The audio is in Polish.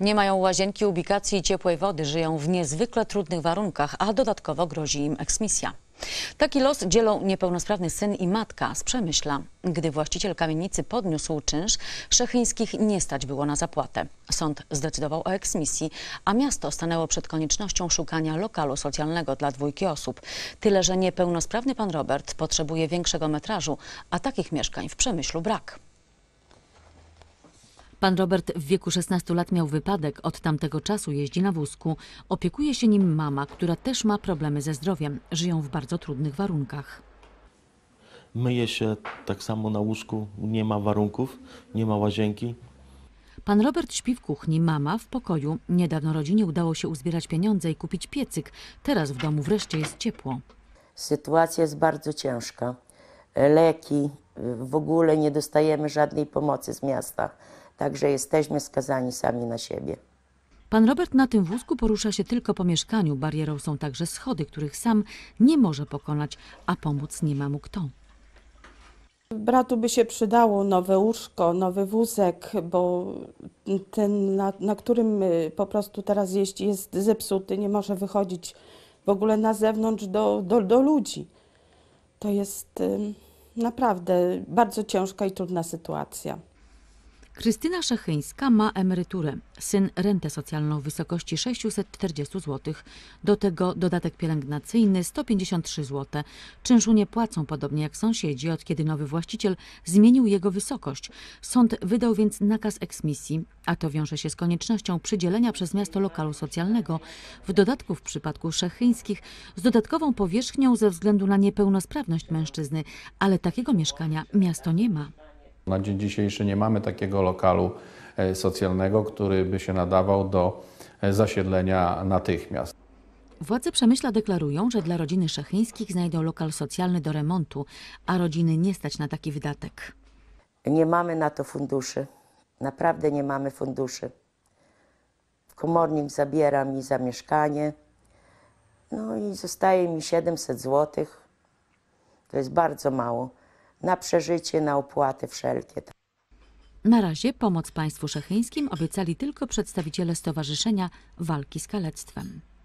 Nie mają łazienki, ubikacji i ciepłej wody, żyją w niezwykle trudnych warunkach, a dodatkowo grozi im eksmisja. Taki los dzielą niepełnosprawny syn i matka z Przemyśla. Gdy właściciel kamienicy podniósł czynsz, Szechińskich nie stać było na zapłatę. Sąd zdecydował o eksmisji, a miasto stanęło przed koniecznością szukania lokalu socjalnego dla dwójki osób. Tyle, że niepełnosprawny pan Robert potrzebuje większego metrażu, a takich mieszkań w Przemyślu brak. Pan Robert w wieku 16 lat miał wypadek, od tamtego czasu jeździ na wózku. Opiekuje się nim mama, która też ma problemy ze zdrowiem. Żyją w bardzo trudnych warunkach. Myje się tak samo na łóżku, nie ma warunków, nie ma łazienki. Pan Robert śpi w kuchni, mama w pokoju. Niedawno rodzinie udało się uzbierać pieniądze i kupić piecyk. Teraz w domu wreszcie jest ciepło. Sytuacja jest bardzo ciężka. Leki, w ogóle nie dostajemy żadnej pomocy z miasta. Także jesteśmy skazani sami na siebie. Pan Robert na tym wózku porusza się tylko po mieszkaniu. Barierą są także schody, których sam nie może pokonać, a pomóc nie ma mu kto. Bratu by się przydało nowe łóżko, nowy wózek, bo ten, na, na którym y, po prostu teraz jeździ, jest zepsuty, nie może wychodzić w ogóle na zewnątrz do, do, do ludzi. To jest y, naprawdę bardzo ciężka i trudna sytuacja. Krystyna Szachyńska ma emeryturę, syn rentę socjalną w wysokości 640 zł, do tego dodatek pielęgnacyjny 153 zł. Czynszu nie płacą podobnie jak sąsiedzi, od kiedy nowy właściciel zmienił jego wysokość. Sąd wydał więc nakaz eksmisji, a to wiąże się z koniecznością przydzielenia przez miasto lokalu socjalnego, w dodatku w przypadku Szachyńskich, z dodatkową powierzchnią ze względu na niepełnosprawność mężczyzny, ale takiego mieszkania miasto nie ma. Na dzień dzisiejszy nie mamy takiego lokalu e, socjalnego, który by się nadawał do e, zasiedlenia natychmiast. Władze Przemyśla deklarują, że dla rodziny Szechińskich znajdą lokal socjalny do remontu, a rodziny nie stać na taki wydatek. Nie mamy na to funduszy. Naprawdę nie mamy funduszy. Komornik zabiera mi za mieszkanie. No i zostaje mi 700 zł. To jest bardzo mało na przeżycie, na opłaty wszelkie. Tak. Na razie pomoc państwu szecheńskim obiecali tylko przedstawiciele Stowarzyszenia Walki z Kalectwem.